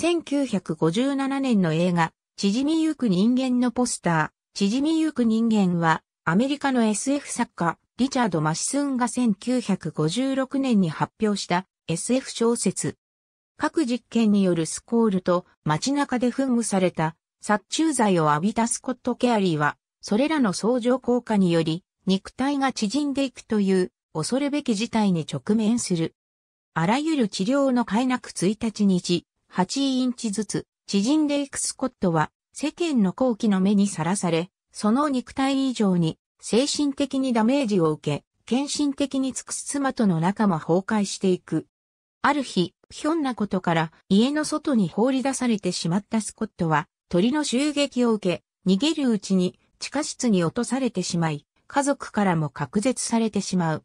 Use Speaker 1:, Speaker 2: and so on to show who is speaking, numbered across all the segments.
Speaker 1: 1957年の映画、縮みゆく人間のポスター、縮みゆく人間は、アメリカの SF 作家、リチャード・マシスンが1956年に発表した SF 小説。各実験によるスコールと街中で噴霧された殺虫剤を浴びたスコット・ケアリーは、それらの相乗効果により、肉体が縮んでいくという恐るべき事態に直面する。あらゆる治療の開なく1日8インチずつ、縮んでいくスコットは、世間の後期の目にさらされ、その肉体以上に、精神的にダメージを受け、献身的に尽くす妻との仲も崩壊していく。ある日、ひょんなことから家の外に放り出されてしまったスコットは鳥の襲撃を受け、逃げるうちに地下室に落とされてしまい、家族からも隔絶されてしまう。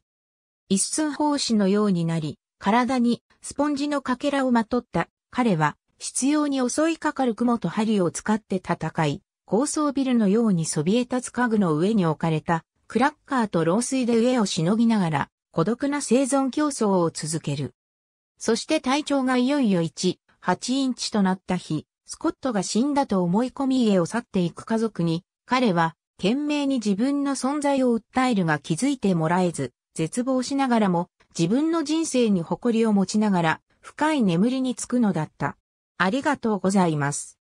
Speaker 1: 一寸法師のようになり、体にスポンジのかけらをまとった彼は執拗に襲いかかる雲と針を使って戦い、高層ビルのようにそびえ立つ家具の上に置かれたクラッカーと漏水で上をしのぎながら孤独な生存競争を続ける。そして体調がいよいよ1、8インチとなった日、スコットが死んだと思い込み家を去っていく家族に、彼は懸命に自分の存在を訴えるが気づいてもらえず、絶望しながらも自分の人生に誇りを持ちながら深い眠りにつくのだった。あ
Speaker 2: りがとうございます。